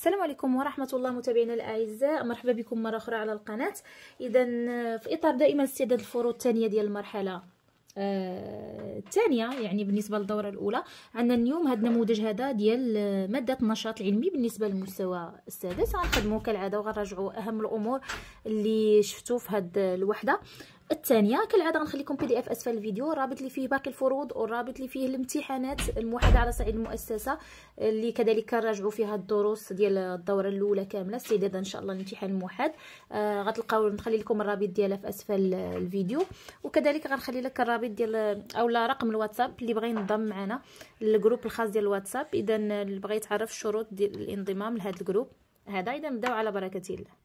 السلام عليكم ورحمه الله متابعينا الاعزاء مرحبا بكم مره اخرى على القناه اذا في اطار دائما استعداد الفروض الثانيه ديال المرحله آه يعني بالنسبه للدوره الاولى عندنا اليوم هذا النموذج هذا ديال آه، ماده النشاط العلمي بالنسبه للمستوى السادس غنخدمو كالعاده وغنراجعو اهم الامور اللي شفتو في هاد الوحده الثانيه كالعاده غنخليكم بي دي اف اسفل الفيديو الرابط اللي فيه باقي الفروض والرابط اللي فيه الامتحانات الموحده على صعيد المؤسسه اللي كذلك راجعوا فيها الدروس ديال الدوره الاولى كامله استعدادا ان شاء الله الامتحان الموحد آه غتلقاو نخلي لكم الرابط ديالها في اسفل الفيديو وكذلك غنخلي لك الرابط ديال اولا رقم الواتساب اللي بغى ينضم معنا للجروب الخاص ديال الواتساب اذا اللي بغى يتعرف الشروط ديال الانضمام لهذا الجروب هذا اذا نبداو على بركه الله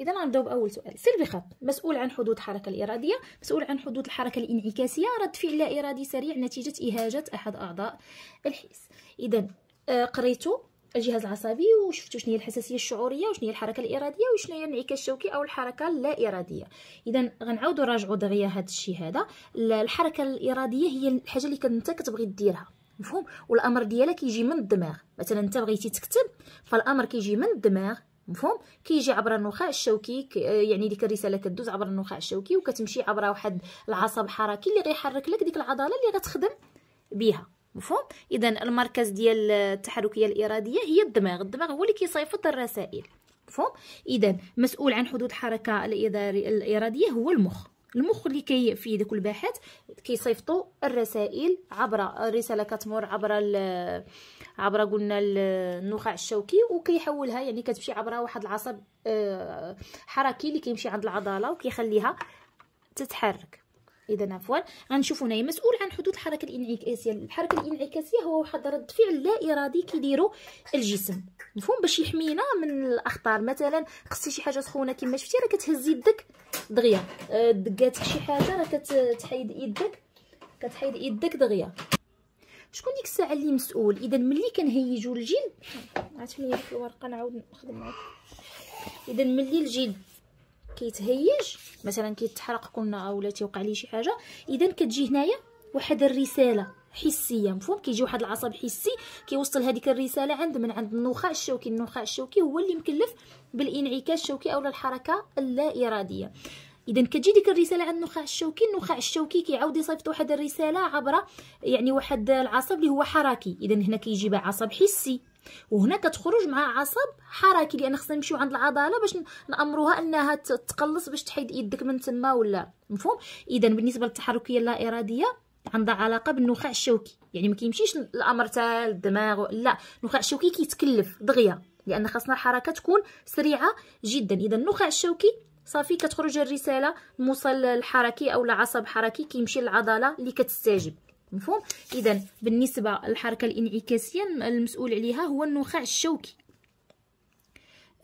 اذا غنبداو باول سؤال سيلفي خط مسؤول عن حدود الحركه الاراديه مسؤول عن حدود الحركه الانعكاسيه رد فعل لا ارادي سريع نتيجه اهاجه احد اعضاء الحس اذا آه، قريتو الجهاز العصبي وشفتوا شنو هي الحساسيه الشعوريه وشنو هي الحركه الاراديه وشنو هي الانعكاس الشوكي او الحركه اللا اراديه اذا غنعاودوا نراجعوا دغيا هذا الشيء هذا الحركه الاراديه هي الحاجه اللي كنت كتبغي ديرها مفهوم والامر ديالها كيجي من الدماغ مثلا انت بغيتي تكتب فالامر كيجي من الدماغ مفهوم كيجي عبر النخاع الشوكي آه، يعني ديك الرساله كدوز عبر النخاع الشوكي وكتمشي عبر واحد العصب حركي اللي غيحرك لك ديك العضله اللي غتخدم بها مفهوم اذا المركز ديال التحركيه الاراديه هي الدماغ الدماغ هو اللي كيصيفط الرسائل مفهوم اذا مسؤول عن حدود الحركه الاراديه هو المخ المخ اللي كي في داك الباحث كيصيفطوا الرسائل عبر الرساله كتمر عبر عبر قلنا النخاع الشوكي وكيحولها يعني كتمشي عبرها واحد العصب آه، حركي اللي كيمشي عند العضله وكيخليها تتحرك اذا عفوا غنشوفوا هنايا مسؤول عن حدوث الحركه الانعكاسيه الحركه الانعكاسيه هو واحد رد فعل لا ارادي كيديرو الجسم مفهوم باش يحمينا من الاخطار مثلا خصي شي حاجه سخونه كما شفتي راه كتهز يدك دغيا أه، دقات شي حاجه راه كتحيد يدك كتحيد يدك دغيا شكون ديك الساعه اللي مسؤول اذا ملي كنهيجو الجلد عاد في الورقه نعاود نخدم معاك اذا ملي الجلد كيتهيج مثلا كيتحرق كنا اولا تيوقع ليه شي حاجه اذا كتجي هنايا واحد الرساله حسيه مفهوم كيجي واحد العصب حسي كيوصل هذيك الرساله عند من عند النخاع الشوكي النخاع الشوكي هو اللي مكلف بالانعكاس الشوكي او الحركه اللا اراديه اذا كتجي ديك الرساله عند النخاع الشوكي النخاع الشوكي كيعاود يصيفط واحد الرساله عبر يعني واحد العصب اللي هو حركي اذا هنا كيجي بعصب حسي وهنا كتخرج مع عصب حركي لان خصنا نمشيو عند العضله باش نامروها انها تقلص باش تحيد يدك من تما ولا مفهوم اذا بالنسبه للتحركيه اللا اراديه عندها علاقه بالنخاع الشوكي يعني ما كيمشيش الامر تاع الدماغ لا النخاع الشوكي كيتكلف دغيا لان خاصنا الحركه تكون سريعه جدا اذا النخاع الشوكي صافي كتخرج الرساله الموصل الحركي او العصب الحركي كيمشي للعضله اللي كتستجيب مفهوم اذا بالنسبه للحركه الانعكاسيه المسؤول عليها هو النخاع الشوكي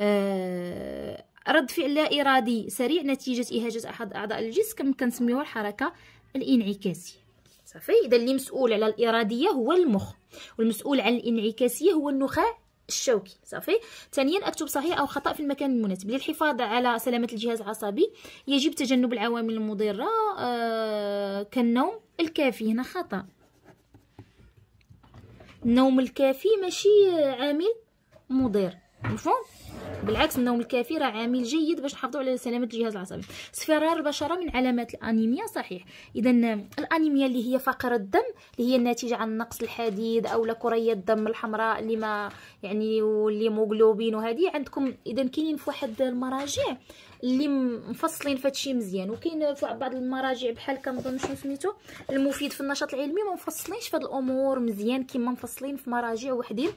آه رد فعل لا ارادي سريع نتيجه اهاجه احد اعضاء الجسم كما كنسميوه الحركه الانعكاسيه صافي اذا اللي مسؤول على الاراديه هو المخ والمسؤول عن الانعكاسيه هو النخاع الشوكي صافي ثانيا اكتب صحيح او خطا في المكان المناسب للحفاظ على سلامه الجهاز العصبي يجب تجنب العوامل المضره آه كالنوم الكافي هنا خطأ النوم الكافي ماشي عامل مضر مفهوم بالعكس النوم الكافي راه عامل جيد باش نحافظوا على سلامه الجهاز العصبي اصفرار البشره من علامات الانيميا صحيح اذا الانيميا اللي هي فقر الدم اللي هي الناتجه عن نقص الحديد او كريات الدم الحمراء اللي ما يعني موغلوبين وهذه عندكم اذا كاينين في واحد المراجع اللي مفصلين في هادشي مزيان وكاين في بعض المراجع بحال كنظن شنو سميتو المفيد في النشاط العلمي ما مفصلينش في هاد الامور مزيان كيما مفصلين في مراجع وحدين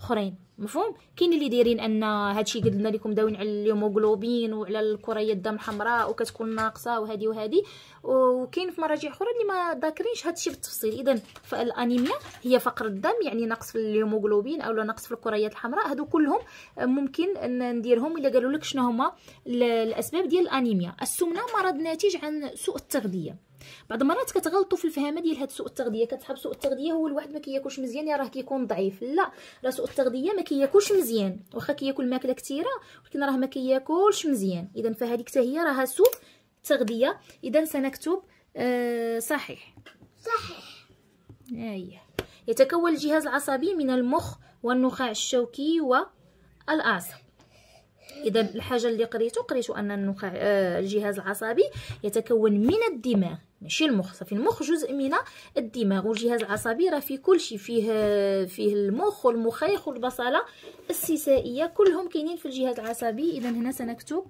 اخرين مفهوم كاين اللي دايرين ان هادشي قلنا لكم داوين على الهيموغلوبين وعلى الكريات الدم الحمراء وكتكون ناقصه وهذه وهذه وكاين في مراجع اخرى اللي ما ذاكرينش هادشي بالتفصيل اذا فالانيميا هي فقر الدم يعني نقص في الهيموغلوبين اولا نقص في الكريات الحمراء هادو كلهم ممكن نديرهم الا قالوا لك شنو هما الاسباب ديال الانيميا السمنه مرض ناتج عن سوء التغذيه بعض المرات كتغلطوا في الفهامه ديال هاد سوء التغذيه كتحب سوء التغذيه هو الواحد ما كياكلش مزيان يا راه كيكون ضعيف لا راه سوء التغذيه ما كياكلش مزيان واخا كياكل ماكله كثيره ولكن راه ما كياكلش مزيان اذا فهذيك حتى هي راها سوء تغذيه اذا سنكتب آه صحيح صحيح اييه يتكون الجهاز العصبي من المخ والنخاع الشوكي والأعصاب اذا الحاجه اللي قريته قريته ان النخاع آه، الجهاز العصبي يتكون من الدماغ ماشي المخ صافي المخ جزء من الدماغ والجهاز العصبي راه في كلشي فيه فيه المخ والمخيخ والبصله السيسائيه كلهم كاينين في الجهاز العصبي اذا هنا سنكتب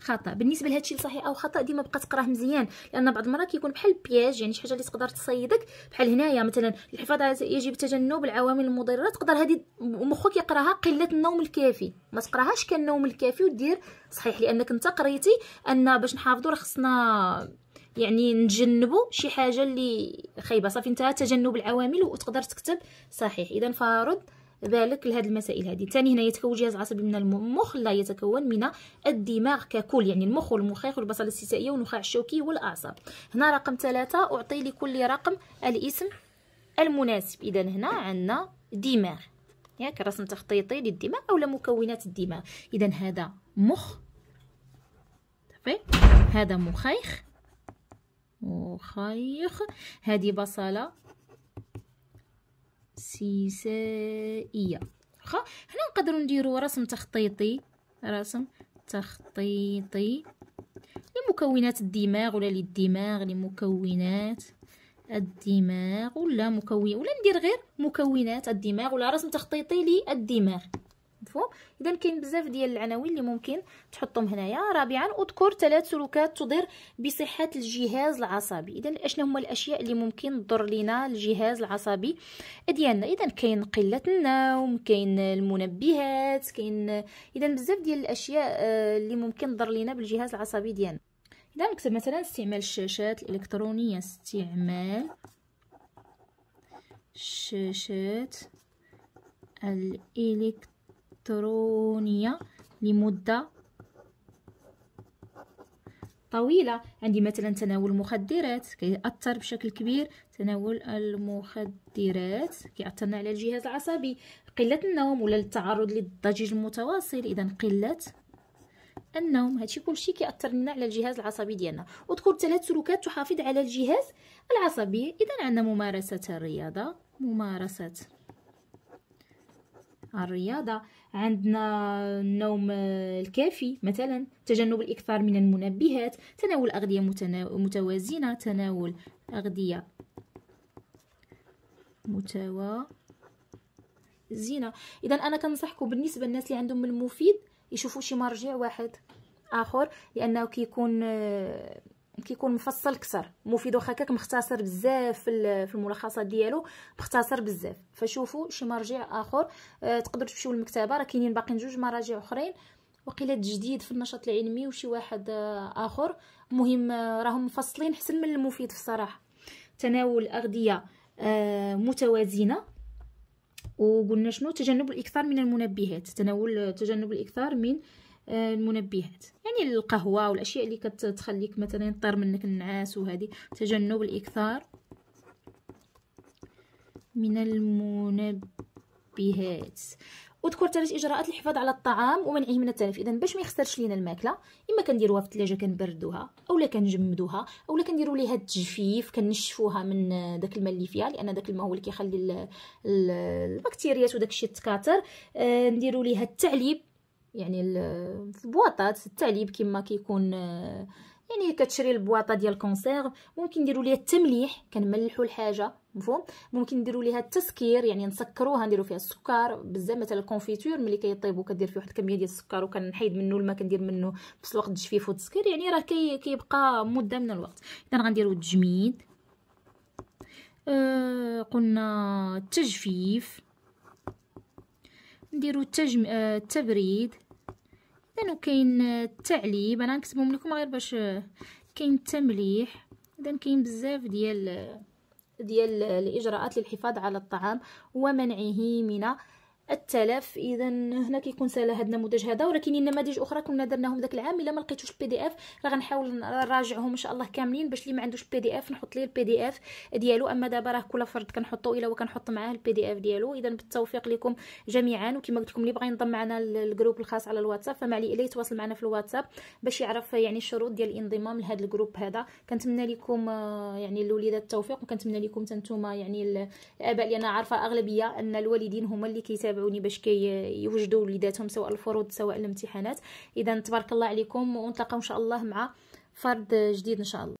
خطا بالنسبه لهذا الشيء صحيح او خطا ديما بقى تقراه مزيان لان بعض المرات كيكون بحال البياج يعني شي حاجه اللي تقدر تصيدك بحال هنايا مثلا الحفاظ على يجب تجنب العوامل المضره تقدر هذه مخك يقراها قله النوم الكافي ما تقراهاش كالنوم الكافي ودير صحيح لانك انت قريتي ان باش نحافظوا راه خصنا يعني نتجنبوا شي حاجه اللي خايبه صافي انتهى تجنب العوامل وتقدر تكتب صحيح اذا فرض بالك لهذه المسائل هذه ثاني هنا يتكون جهاز عصبي من المخ لا يتكون من الدماغ ككل يعني المخ والمخيخ والبصله الاستثائيه والنخاع الشوكي والاعصاب هنا رقم ثلاثة اعطي لكل رقم الاسم المناسب اذا هنا عندنا دماغ ياك يعني رسم تخطيطي للدماغ اولا مكونات الدماغ اذا هذا مخ صافي هذا مخيخ مخيخ هذه بصله سيسائيه واخا هنا نقدروا نديروا رسم تخطيطي رسم تخطيطي لمكونات الدماغ ولا للدماغ لمكونات الدماغ ولا مكون ولا ندير غير مكونات الدماغ ولا رسم تخطيطي للدماغ مفهوم اذا كاين بزاف ديال العناوين اللي ممكن تحطهم هنايا رابعا اذكر ثلاث سلوكات تضر بصحه الجهاز العصبي اذا اشنا هما الاشياء اللي ممكن تضر لنا الجهاز العصبي ديالنا اذا كاين قله النوم كاين المنبهات كاين اذا بزاف ديال الاشياء آه، اللي ممكن تضر لنا بالجهاز العصبي ديالنا اذا نكتب مثلا استعمال الشاشات الالكترونيه استعمال الشاشات الإلكترونية إلكترونية لمدة طويلة عندي مثلا تناول المخدرات كيأثر بشكل كبير تناول المخدرات كيأثرنا على الجهاز العصبي قلة النوم ولا التعرض للضجيج المتواصل إذا قلة النوم هادشي كلشي كيأثر لنا على الجهاز العصبي ديالنا وذكر ثلاث سلوكات تحافظ على الجهاز العصبي إذا عندنا ممارسة الرياضة ممارسة الرياضة عندنا النوم الكافي مثلا تجنب الإكثار من المنبهات تناول أغذية متوازنة تناول أغذية متوازنة إذا أنا كنصحكم بالنسبة للناس اللي عندهم المفيد يشوفوا شي مرجع واحد آخر لأنه كيكون آه، كيكون مفصل كثر مفيد واخا كاك مختصر بزاف في الملخصات ديالو مختصر بزاف فشوفوا شي مرجع اخر أه تقدروا تمشيو للمكتبه راه كاينين باقيين جوج مراجع اخرين وقيلا تجديد في النشاط العلمي وشي واحد آه، اخر مهم آه، راهم مفصلين حسن من المفيد في الصراحه تناول اغذيه أه متوازنه وقلنا شنو تجنب الاكثار من المنبهات تناول آه، تجنب الاكثار من المنبهات يعني القهوه والاشياء اللي كتخليك مثلا يطير منك النعاس وهذه تجنب الاكثار من المنبهات وذكر ثلاث اجراءات الحفاظ على الطعام ومنعه من التلف اذا باش ما يخسرش لينا الماكله اما كنديروها في الثلاجه كنبردوها اولا كنجمدوها اولا كنديروا ليها التجفيف كنشفوها من داك الماء اللي فيها لان داك الماء هو اللي كيخلي البكتيريات وداك الشيء تكاثر آه نديروا ليها التعليب يعني في البواطات التعليب كما كيكون آه، يعني كتشري البواطه ديال الكونسيرف ممكن نديروا ليها التمليح كنملحوا الحاجه مفهوم ممكن نديروا ليها التسكير يعني نسكروها نديروا فيها السكر بزاف مثلا الكونفيتور ملي كيطيب وكدير فيه واحد الكميه ديال السكر وكنحيد منه الماء كندير منه في الوقت التجفيف والتسكير يعني راه كي كيبقى مده من الوقت اذا غنديروا التجميد آه قلنا التجفيف نديروا التجم... آه، التبريد اذا كاين التعليب انا نكتبهم لكم غير باش كاين التمليح اذا كاين بزاف ديال ديال الاجراءات للحفاظ على الطعام ومنعه من التلف اذا هنا كيكون سهل هذا النموذج هذا ولكن النماذج اخرى كنا درناهم داك العام الا ما لقيتوش البي دي اف راه غنحاول نراجعهم ان شاء الله كاملين باش اللي ما عندوش البي دي اف نحط ليه البي دي اف ديالو اما دابا راه كل فرد كنحطو الا وكنحط معاه البي دي اف ديالو اذا بالتوفيق لكم جميعا وكما قلت لكم اللي بغى ينضم معنا الجروب الخاص على الواتساب فما عليه الا يتواصل معنا في الواتساب باش يعرف يعني الشروط ديال الانضمام لهذا الجروب هذا كنتمنى لكم آه، يعني الوليدات التوفيق وكنتمنى لكم حتى نتوما آه، يعني الاباء اللي انا عارفه اغلبيه ان الوالدين هما اللي كيتابعوا كيتابعوني باش كي يوجدوا وليداتهم سواء الفروض سواء الامتحانات اذا تبارك الله عليكم ونتلاقاو ان شاء الله مع فرد جديد ان شاء الله